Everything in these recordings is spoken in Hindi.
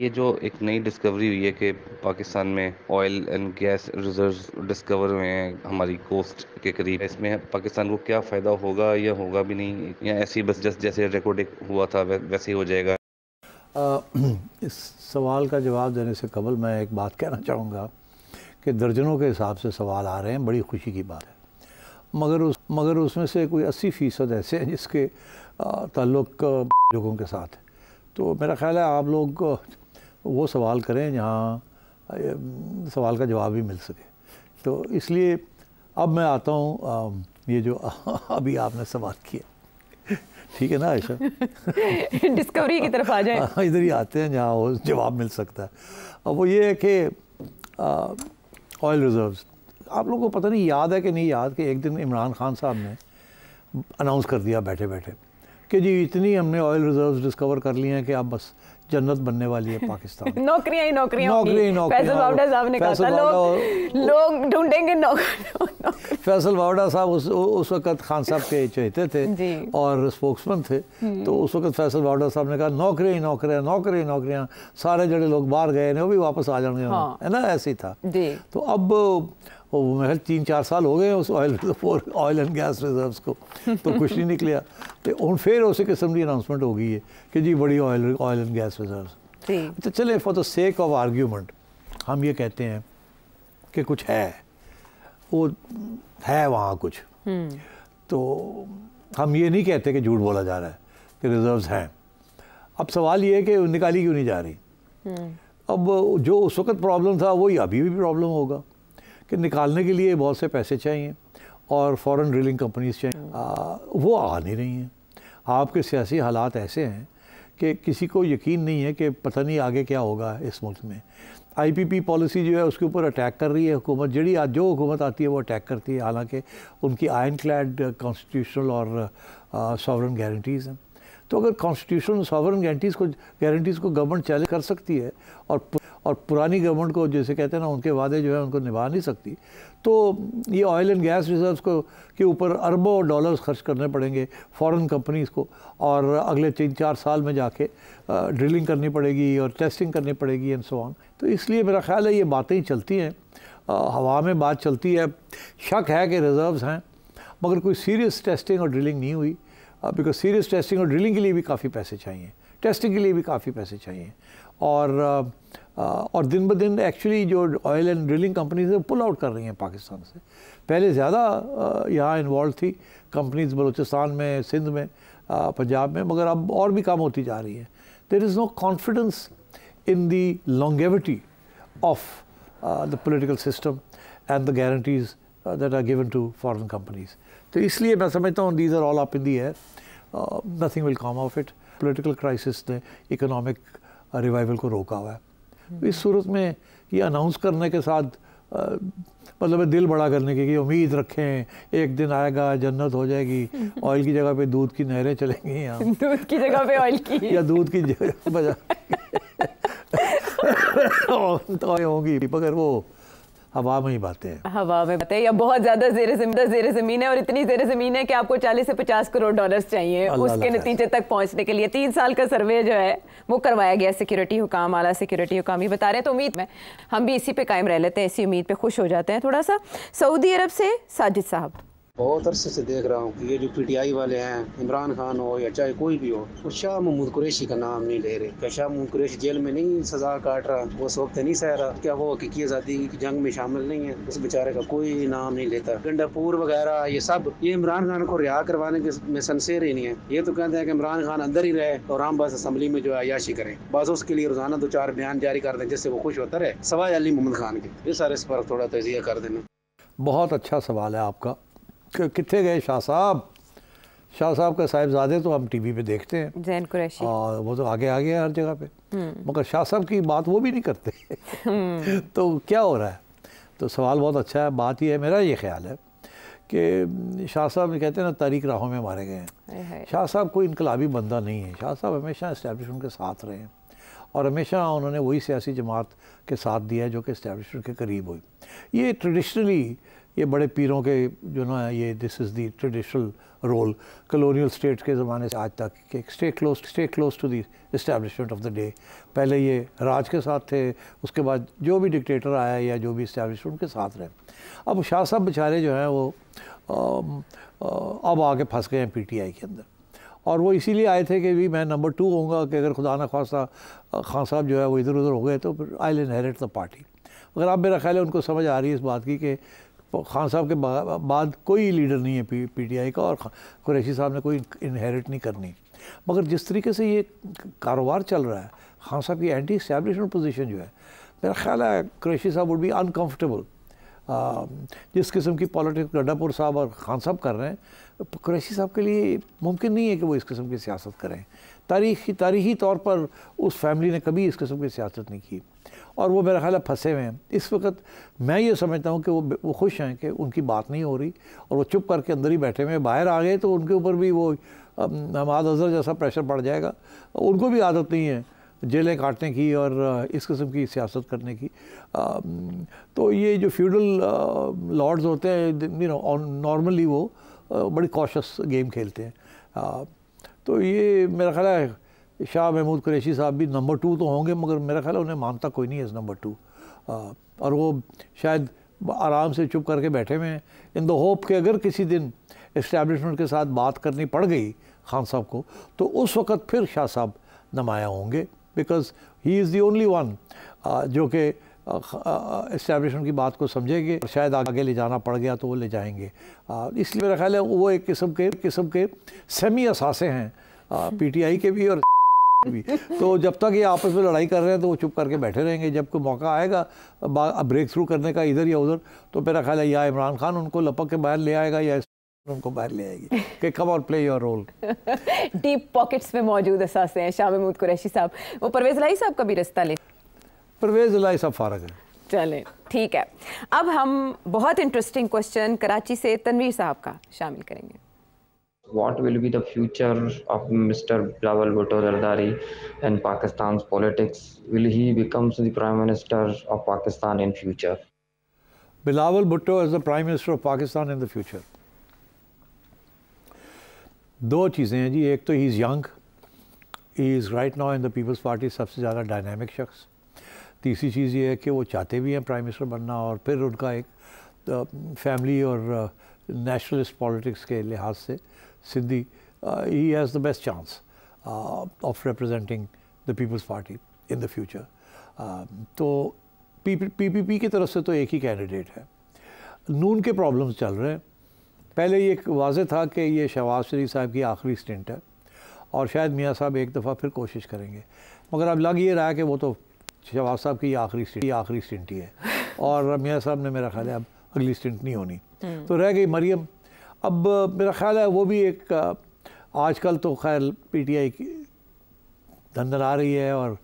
ये जो एक नई डिस्कवरी हुई है कि पाकिस्तान में oil and gas reserve discover हुए हैं हमारी कोस्ट के करीब इसमें पाकिस्तान को क्या फ़ायदा होगा या होगा भी नहीं या ऐसी बस जस जैसे रिकॉर्डिक हुआ था वैसे ही हो जाएगा आ, इस सवाल का जवाब देने से कबल मैं एक बात कहना चाहूँगा कि दर्जनों के हिसाब से सवाल आ रहे हैं बड़ी खुशी की बात है मगर उस मगर उसमें से कोई अस्सी फ़ीसद ऐसे हैं जिसके ताल्लुक़ लोगों के साथ है तो मेरा ख्याल है आप लोग तो वो सवाल करें जहाँ सवाल का जवाब भी मिल सके तो इसलिए अब मैं आता हूँ ये जो अभी आपने सवाल किया ठीक है ना आयशा डिस्कवरी की तरफ आ जाए हाँ, इधर ही आते हैं जहाँ वो जवाब मिल सकता है अब वो ये है कि ऑयल रिजर्व्स आप लोगों को पता नहीं याद है कि नहीं याद कि एक दिन इमरान खान साहब ने अनाउंस कर दिया बैठे बैठे कि जी इतनी हमने ऑयल रिजर्व्स डिस्कवर कर लिए हैं कि आप बस जन्नत बनने वाली है पाकिस्तान नौकरियां ही नौकरियां नौकरी फैसल वावडा हाँ। साहब ने कहा था लोग लोग ढूंढेंगे नौकरी फैसल वावडा साहब उस उस वक्त खान साहब के चहेते थे और स्पोक्समैन थे हम्म। तो उस वक्त फैसल वावडा साहब ने कहा नौकरियां ही नौकरियां नौकरी ही नौकरियां सारे जड़े लोग बाहर गए ने वो भी वापस आ जाएंगे हाँ। है ना ऐसे ही था तो अब और वो महल तीन चार साल हो गए उस oil oil and gas reserve को तो कुछ नहीं निकलिया तो हूँ फिर उस किस्म की अनाउंसमेंट हो गई है कि जी बड़ी oil oil and gas reserve तो चले for the sake of argument हम ये कहते हैं कि कुछ है वो है वहाँ कुछ हम्म। तो हम ये नहीं कहते कि झूठ बोला जा रहा है कि रिजर्व्स हैं अब सवाल ये है कि निकाली क्यों नहीं जा रही हम्म। अब जो उस वक्त प्रॉब्लम था वही अभी भी प्रॉब्लम होगा कि निकालने के लिए बहुत से पैसे चाहिए और फॉरेन ड्रिलिंग कंपनीज चाहिए हाँ। आ, वो आ नहीं रही हैं आपके सियासी हालात ऐसे हैं कि किसी को यकीन नहीं है कि पता नहीं आगे क्या होगा इस मुल्क में आईपीपी पॉलिसी जो है उसके ऊपर अटैक कर रही है हुकूमत जड़ी आज जो हुकूमत आती है वो अटैक करती है हालांकि उनकी आयन क्लैड कॉन्स्टिट्यूशनल और सॉवरन गारंटीज़ हैं तो अगर कॉन्स्टिट्यूशनल सॉवरन गारंटीज़ को गारंटीज़ को गवर्नमेंट चैलेंज कर सकती है और और पुरानी गवर्नमेंट को जैसे कहते हैं ना उनके वादे जो है उनको निभा नहीं सकती तो ये ऑयल एंड गैस रिजर्व्स को के ऊपर अरबों डॉलर्स खर्च करने पड़ेंगे फॉरेन कंपनीज़ को और अगले तीन चार साल में जाके ड्रिलिंग करनी पड़ेगी और टेस्टिंग करनी पड़ेगी एंड सो ऑन तो इसलिए मेरा ख्याल है ये बातें ही चलती हैं हवा में बात चलती है शक है कि रिज़र्व्स हैं मगर कोई सीरियस टेस्टिंग और ड्रिलिंग नहीं हुई बिकॉज सीरियस टेस्टिंग और ड्रिलिंग के लिए भी काफ़ी पैसे चाहिए टेस्टिंग के लिए भी काफ़ी पैसे चाहिए और और दिन ब दिन एक्चुअली जो ऑयल एंड ड्रिलिंग कंपनीज है पुल आउट कर रही हैं पाकिस्तान से पहले ज़्यादा यहाँ इन्वॉल्व थी कंपनीज बलूचिस्तान में सिंध में पंजाब में मगर अब और भी काम होती जा रही है there is no confidence in the longevity of the political system and the guarantees that are given to foreign companies तो इसलिए मैं समझता हूँ these are all up in the air. Nothing will will of it political crisis ने इकोनॉमिक रिवाइवल uh, को रोका हुआ है हम्म। तो इस सूरत में ये अनाउंस करने के साथ uh, मतलब दिल बड़ा करने की उम्मीद रखें एक दिन आएगा जन्नत हो जाएगी ऑयल की जगह पे दूध की नहरें चलेंगी यहाँ दूध की जगह पे ऑयल की या दूध की जगह तो होंगी मगर वो हवा में ही बातें हैं हवा में बातें या बहुत ज्यादा जेर जेर जमीन है और इतनी जेर जमीन है कि आपको 40 से 50 करोड़ डॉलर्स चाहिए उसके नतीजे तक पहुंचने के लिए तीन साल का सर्वे जो है वो करवाया गया सिक्योरिटी हुकाम आला सिक्योरिटी हुकाम ही बता रहे हैं तो उम्मीद में हम भी इसी पे कायम रह लेते हैं इसी उम्मीद पे खुश हो जाते हैं थोड़ा सा सऊदी अरब से साजिद साहब बहुत अरसे से देख रहा हूँ कि ये जो पीटीआई वाले हैं इमरान खान हो या चाहे कोई भी हो वो शाह महमूद कुरेशी का नाम नहीं ले रहे क्या शाह महमूद कुरेशी जेल में नहीं सजा काट रहा वो वक्त नहीं सह रहा क्या वो हकीकी आज़ादी की जंग में शामिल नहीं है उस बेचारे का कोई नाम नहीं लेता गंडापुर वगैरह ये सब ये इमरान खान को रिहा करवाने के में सनसेर ही नहीं है ये तो कहते हैं कि इमरान खान अंदर ही रहे और आम बस असम्बली में जो है याशी करें बस उसके लिए रोजाना दो चार बयान जारी कर दें जिससे वो खुश होता रहे सवाल अली मोहम्मद खान के ये सारे इस पर थोड़ा तजिया कर देना बहुत अच्छा सवाल है आपका कितने गए शाह साहब शाह साहब का साहिबजादे तो हम टीवी पे देखते हैं जैन कुरैशी और वो तो आगे आ गया हर जगह पे हम्म। मगर शाह साहब की बात वो भी नहीं करते हम्म। तो क्या हो रहा है तो सवाल बहुत अच्छा है बात यह है मेरा ये ख्याल है कि शाह साहब कहते हैं ना तारीख राहों में मारे गए हैं शाह साहब कोई इनकलाबी बंदा नहीं है शाह साहब हमेशा इस्टेबलिशमेंट के साथ रहे हैं और हमेशा उन्होंने वही सियासी जमात के साथ दिया जो कि इस्टेबलिशमेंट के करीब हुई ये ट्रेडिशनली ये बड़े पीरों के जो ना ये this is the traditional role colonial state के ज़माने से आज तक के stay close stay close to the establishment of the day पहले ये राज के साथ थे उसके बाद जो भी डिक्टेटर आया या जो भी इस्टेब्लिशमेंट उनके साथ रहे अब शाह साहब बेचारे जो हैं वो आ, आ, अब आके फंस गए हैं पीटीआई के अंदर और वो इसीलिए आए थे कि भी मैं नंबर टू होऊंगा कि अगर खुदा ना खासा खान साहब जो है वो इधर उधर हो गए तो आई इनहेरिट द पार्टी मगर आप मेरा ख्याल है उनको समझ आ रही है इस बात की कि तो खान साहब के बाद कोई लीडर नहीं है पी पीटीआई का और कुरैशी साहब ने कोई इनहेरिट नहीं करनी मगर जिस तरीके से ये कारोबार चल रहा है खान साहब की एंटी इस्टेब्लिशमेंट पोजीशन जो है मेरा ख्याल है कुरैशी साहब वुड बी अनकम्फर्टेबल जिस किस्म की पॉलिटिक्स गड्ढापुर साहब और खान साहब कर रहे हैं कुरैशी साहब के लिए मुमकिन नहीं है कि वो इस किस्म की सियासत करें तारीखी तारीखी तौर पर उस फैमिली ने कभी इस किस्म की सियासत नहीं की और वो मेरा ख्याल है फंसे हुए हैं इस वक्त मैं ये समझता हूँ कि वो वो खुश हैं कि उनकी बात नहीं हो रही और वो चुप करके अंदर ही बैठे हुए हैं बाहर आ गए तो उनके ऊपर भी वो हमाद अजहर जैसा प्रेशर पड़ जाएगा उनको भी आदत नहीं है जेलें काटने की और इस किस्म की सियासत करने की आ, तो ये जो फ्यूडल लॉर्ड्स होते हैं यू नो नॉर्मली वो बड़ी कॉशस गेम खेलते हैं आ, तो ये मेरा ख्याल है शाह महमूद कुरैशी साहब भी नंबर टू तो होंगे मगर मेरा ख्याल है उन्हें मानता कोई नहीं है इस नंबर टू और वो शायद आराम से चुप करके बैठे हुए हैं इन द होप कि अगर किसी दिन इस्टेबलिशमेंट के साथ बात करनी पड़ गई खान साहब को तो उस वक़्त फिर शाह साहब नमाया होंगे because he is the only one जो कि इस्टेब्लिशमेंट की बात को समझेंगे और शायद आगे ले जाना पड़ गया तो वो ले जाएंगे इसलिए मेरा ख्याल है वो एक किस्म के किस्म के सेमी असासे हैं पीटीआई के भी और भी तो जब तक ये आपस में लड़ाई कर रहे हैं तो वो चुप करके बैठे रहेंगे जब कोई मौका आएगा ब्रेक थ्रू करने का इधर या उधर तो मेरा ख्याल है या इमरान खान उनको लपक के बाहर ले आएगा या उनको बाहर ले आएगी कि कम और play your role deep pockets में मौजूद असासे हैं शाह महमूद कुरैशी साहब वो परवेज लाई साहब का भी रिश्ता ले परवेज लाई साहब फारग है चलें ठीक है अब हम बहुत इंटरेस्टिंग क्वेश्चन कराची से तनवीर साहब का शामिल करेंगे what will be the future of Mr. Bilawal Bhutto Zardari and Pakistan's politics? Will he become the Prime Minister of Pakistan in future? Bilawal Bhutto as the Prime Minister of Pakistan in the future. दो चीज़ें हैं जी एक तो he is young he is right now in the People's Party सबसे ज़्यादा डायनामिक शख्स तीसरी चीज़ ये है कि वो चाहते भी हैं प्राइम मिनिस्टर बनना और फिर उनका एक फैमिली और नेशनलिस्ट पॉलिटिक्स के लिहाज से Siddhi, uh, he has the best chance uh, of representing the People's Party in the future. Um, तो पी की तरफ से तो एक ही कैंडिडेट है नून के प्रॉब्लम्स चल रहे हैं पहले ये वाज था कि ये शहबाज शरीफ साहब की आखिरी स्टेंट है और शायद मियाँ साहब एक दफ़ा फिर कोशिश करेंगे मगर अब लग ये रहा है कि वो तो शहबाज साहब की आखिरी स्टेंट आखिरी स्टेंट ही है और मियाँ साहब ने मेरा ख्याल है अब अगली स्टेंट नहीं होनी हम्म। तो रह गई मरियम अब मेरा ख्याल है वो भी एक आजकल तो खैर पीटीआई की धंधन आ रही है और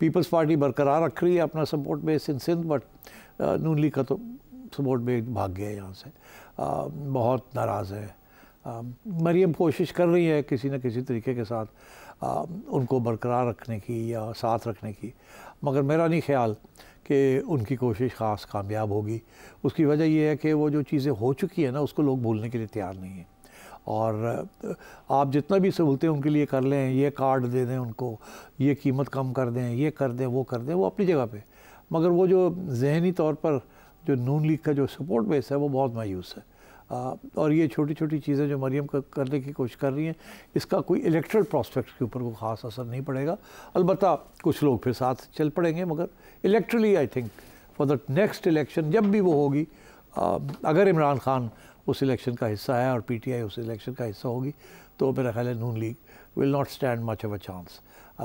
पीपल्स पार्टी बरकरार रख रही है अपना support base in Sindh but Noon League का तो सपोर्ट में भाग गया यहाँ से आ, बहुत नाराज़ है आ, मरियम कोशिश कर रही है किसी न किसी तरीके के साथ आ, उनको बरकरार रखने की या साथ रखने की मगर मेरा नहीं ख्याल कि उनकी कोशिश ख़ास कामयाब होगी उसकी वजह यह है कि वो जो चीज़ें हो चुकी हैं ना उसको लोग भूलने के लिए तैयार नहीं हैं और आप जितना भी सहूलतें उनके लिए कर लें ये कार्ड दे दें उनको ये कीमत कम कर दें ये कर दें वो कर दें वो अपनी जगह पे मगर वो जो जहनी तौर पर जो नून लीग का जो सपोर्ट बेस है वो बहुत मायूस है और ये छोटी छोटी चीज़ें जो कर, करने की कोशिश कर रही हैं इसका कोई इलेक्ट्रल प्रॉस्पेक्ट के ऊपर कोई ख़ास असर नहीं पड़ेगा अलबत् कुछ लोग फिर साथ चल पड़ेंगे मगर electorally I think for the next election जब भी वो होगी अगर इमरान खान उस इलेक्शन का हिस्सा है और पी उस इलेक्शन का हिस्सा होगी तो मेरा ख्याल है Noon League will not stand much of a chance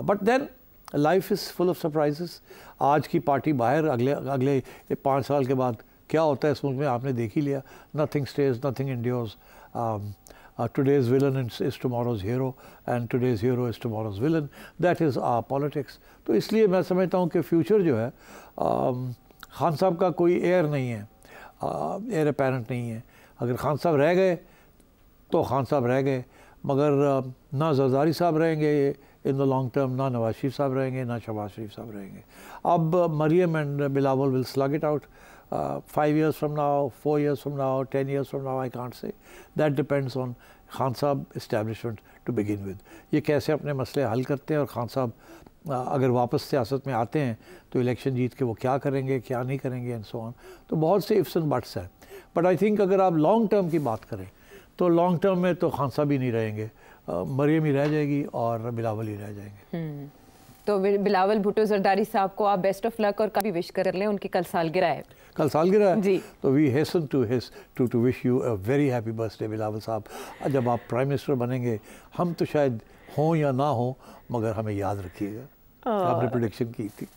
but then life is full of surprises आज की पार्टी बाहर अगले अगले पाँच साल के बाद क्या होता है इस मुल्क में आपने देख ही लिया nothing stays nothing endures today's villain is tomorrow's and and today's is is tomorrow's villain that is uh politics तो इसलिए मैं समझता हूँ कि फ्यूचर जो है um, खान साहब का कोई एयर नहीं है एयर uh, अपेरेंट नहीं है अगर खान साहब रह गए तो खान साहब रह गए मगर uh, ना जरदारी साहब रहेंगे इन द लॉन्ग टर्म ना नवाज शरीफ साहब रहेंगे ना शहबाज शरीफ साहब रहेंगे अब uh, Maryam and Bilawal will slug it out uh, five years from now, four years from now, ten years from now, I can't say. That depends on Khan साहब इस्टेबलिशमेंट टू बिगिन विद ये कैसे अपने मसले हल करते हैं और खान साहब uh, अगर वापस सियासत में आते हैं तो इलेक्शन जीत के वो क्या करेंगे क्या नहीं करेंगे एंड सो ऑन तो बहुत से इफ्स एंड बट्स हैं बट आई थिंक अगर आप लॉन्ग टर्म की बात करें तो लॉन्ग टर्म में तो खान साहब ही नहीं रहेंगे uh, मरियम ही रह जाएगी और बिलावल ही रह जाएंगे हम्म। तो बिलावल भुट्टो जरदारी साहब को आप बेस्ट ऑफ लक और कभी विश कर लें उनकी कल सालगिरह है कल सालगिरह है जी तो we hasten to his to to wish you a very happy birthday Bilawal साहब जब आप प्राइम मिनिस्टर बनेंगे हम तो शायद हों या ना हों मगर हमें याद रखिएगा आपने प्रोडिक्शन की थी